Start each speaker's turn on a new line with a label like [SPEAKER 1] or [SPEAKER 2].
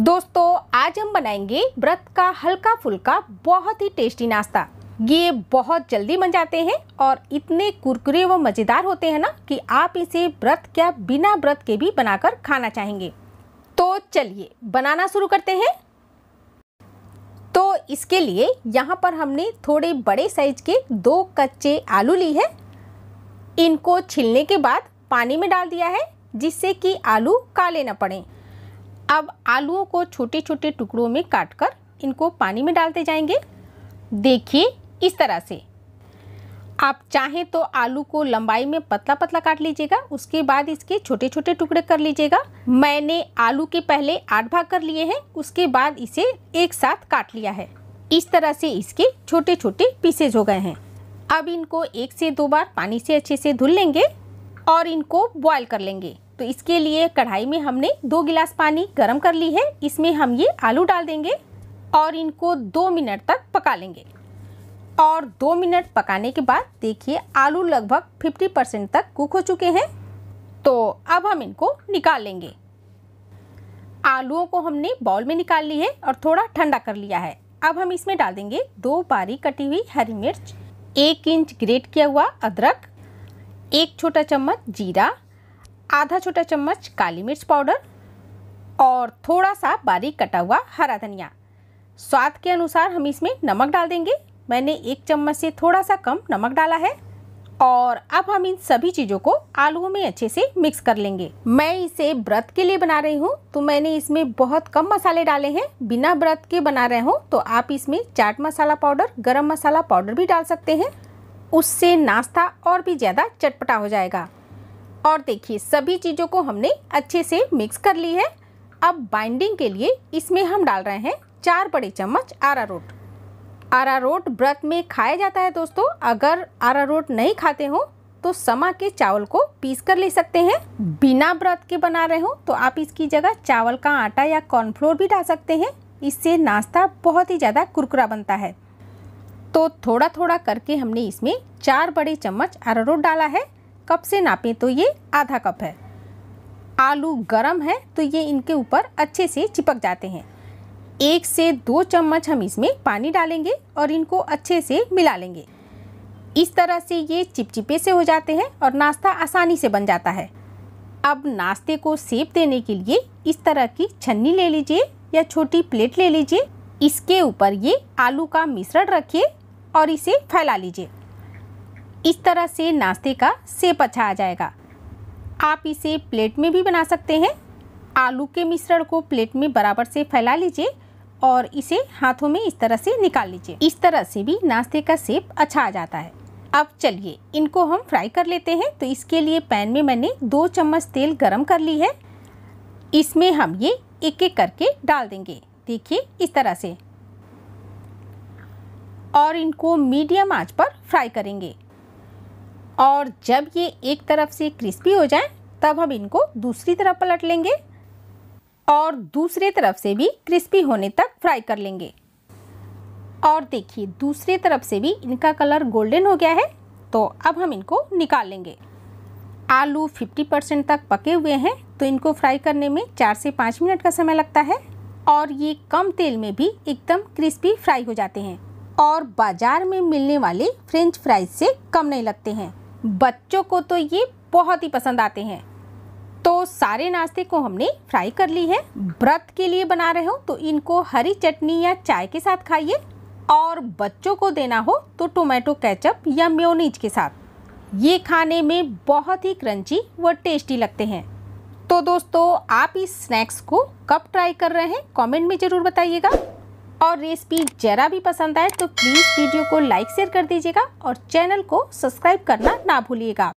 [SPEAKER 1] दोस्तों आज हम बनाएंगे व्रत का हल्का फुल्का बहुत ही टेस्टी नाश्ता ये बहुत जल्दी बन जाते हैं और इतने कुरकुरे व मज़ेदार होते हैं ना कि आप इसे व्रत क्या बिना व्रत के भी बनाकर खाना चाहेंगे तो चलिए बनाना शुरू करते हैं तो इसके लिए यहाँ पर हमने थोड़े बड़े साइज़ के दो कच्चे आलू ली है इनको छिलने के बाद पानी में डाल दिया है जिससे कि आलू काले ना पड़ें अब आलूओं को छोटे छोटे टुकड़ों में काट कर इनको पानी में डालते जाएंगे देखिए इस तरह से आप चाहें तो आलू को लंबाई में पतला पतला काट लीजिएगा उसके बाद इसके छोटे छोटे टुकड़े कर लीजिएगा मैंने आलू के पहले आठ भाग कर लिए हैं उसके बाद इसे एक साथ काट लिया है इस तरह से इसके छोटे छोटे पीसेज हो गए हैं अब इनको एक से दो बार पानी से अच्छे से धुल लेंगे और इनको बॉयल कर लेंगे तो इसके लिए कढ़ाई में हमने दो गिलास पानी गर्म कर ली है इसमें हम ये आलू डाल देंगे और इनको दो मिनट तक पका लेंगे और दो मिनट पकाने के बाद देखिए आलू लगभग 50 परसेंट तक कुक हो चुके हैं तो अब हम इनको निकाल लेंगे आलूओं को हमने बाउल में निकाल ली है और थोड़ा ठंडा कर लिया है अब हम इसमें डाल देंगे दो बारी कटी हुई हरी मिर्च एक इंच ग्रेट किया हुआ अदरक एक छोटा चम्मच जीरा आधा छोटा चम्मच काली मिर्च पाउडर और थोड़ा सा बारीक कटा हुआ हरा धनिया स्वाद के अनुसार हम इसमें नमक डाल देंगे मैंने एक चम्मच से थोड़ा सा कम नमक डाला है और अब हम इन सभी चीज़ों को आलूओं में अच्छे से मिक्स कर लेंगे मैं इसे व्रत के लिए बना रही हूँ तो मैंने इसमें बहुत कम मसाले डाले हैं बिना व्रत के बना रहे हूँ तो आप इसमें चाट मसाला पाउडर गरम मसाला पाउडर भी डाल सकते हैं उससे नाश्ता और भी ज़्यादा चटपटा हो जाएगा और देखिए सभी चीज़ों को हमने अच्छे से मिक्स कर ली है अब बाइंडिंग के लिए इसमें हम डाल रहे हैं चार बड़े चम्मच आरा रोट आरा रोट व्रत में खाया जाता है दोस्तों अगर आरा रोट नहीं खाते हो तो समा के चावल को पीस कर ले सकते हैं बिना व्रत के बना रहे हो तो आप इसकी जगह चावल का आटा या कॉर्नफ्लोर भी डाल सकते हैं इससे नाश्ता बहुत ही ज़्यादा कुरकुरा बनता है तो थोड़ा थोड़ा करके हमने इसमें चार बड़े चम्मच आरा रोट डाला है कप से नापें तो ये आधा कप है आलू गरम है तो ये इनके ऊपर अच्छे से चिपक जाते हैं एक से दो चम्मच हम इसमें पानी डालेंगे और इनको अच्छे से मिला लेंगे इस तरह से ये चिपचिपे से हो जाते हैं और नाश्ता आसानी से बन जाता है अब नाश्ते को सेब देने के लिए इस तरह की छन्नी ले लीजिए या छोटी प्लेट ले लीजिए इसके ऊपर ये आलू का मिश्रण रखिए और इसे फैला लीजिए इस तरह से नाश्ते का सेप अच्छा आ जाएगा आप इसे प्लेट में भी बना सकते हैं आलू के मिश्रण को प्लेट में बराबर से फैला लीजिए और इसे हाथों में इस तरह से निकाल लीजिए इस तरह से भी नाश्ते का सेप अच्छा आ जाता है अब चलिए इनको हम फ्राई कर लेते हैं तो इसके लिए पैन में मैंने दो चम्मच तेल गरम कर ली है इसमें हम ये एक एक करके डाल देंगे देखिए इस तरह से और इनको मीडियम आंच पर फ्राई करेंगे और जब ये एक तरफ से क्रिस्पी हो जाए तब हम इनको दूसरी तरफ पलट लेंगे और दूसरे तरफ से भी क्रिस्पी होने तक फ्राई कर लेंगे और देखिए दूसरे तरफ से भी इनका कलर गोल्डन हो गया है तो अब हम इनको निकाल लेंगे आलू 50 परसेंट तक पके हुए हैं तो इनको फ्राई करने में चार से पाँच मिनट का समय लगता है और ये कम तेल में भी एकदम क्रिस्पी फ्राई हो जाते हैं और बाज़ार में मिलने वाले फ्रेंच फ्राइज से कम नहीं लगते हैं बच्चों को तो ये बहुत ही पसंद आते हैं तो सारे नाश्ते को हमने फ्राई कर ली है व्रत के लिए बना रहे हो तो इनको हरी चटनी या चाय के साथ खाइए और बच्चों को देना हो तो टोमेटो कैचअप या म्योनीज के साथ ये खाने में बहुत ही क्रंची व टेस्टी लगते हैं तो दोस्तों आप इस स्नैक्स को कब ट्राई कर रहे हैं कमेंट में ज़रूर बताइएगा और रेसिपी जरा भी पसंद आए तो प्लीज़ वीडियो को लाइक शेयर कर दीजिएगा और चैनल को सब्सक्राइब करना ना भूलिएगा